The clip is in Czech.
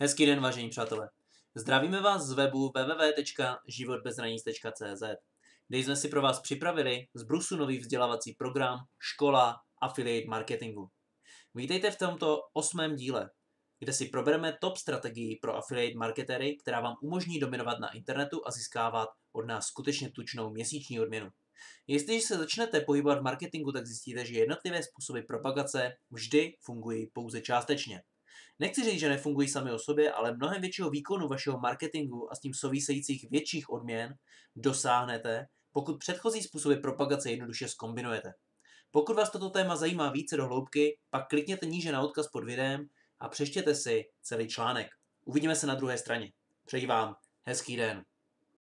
Hezký den, vážení přátelé. Zdravíme vás z webu www.životbezranic.cz, kde jsme si pro vás připravili z Brusu nový vzdělávací program Škola Affiliate Marketingu. Vítejte v tomto osmém díle, kde si probereme top strategii pro affiliate marketery, která vám umožní dominovat na internetu a získávat od nás skutečně tučnou měsíční odměnu. Jestliže se začnete pohybovat v marketingu, tak zjistíte, že jednotlivé způsoby propagace vždy fungují pouze částečně. Nechci říct, že nefungují sami o sobě, ale mnohem většího výkonu vašeho marketingu a s tím souvisejících větších odměn dosáhnete, pokud předchozí způsoby propagace jednoduše skombinujete. Pokud vás toto téma zajímá více do hloubky, pak klikněte níže na odkaz pod videem a přečtěte si celý článek. Uvidíme se na druhé straně. Přeji vám hezký den.